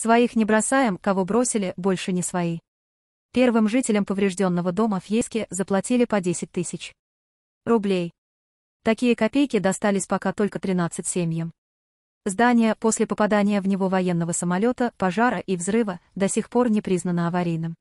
Своих не бросаем, кого бросили, больше не свои. Первым жителям поврежденного дома в Ейске заплатили по 10 тысяч рублей. Такие копейки достались пока только 13 семьям. Здание после попадания в него военного самолета, пожара и взрыва до сих пор не признано аварийным.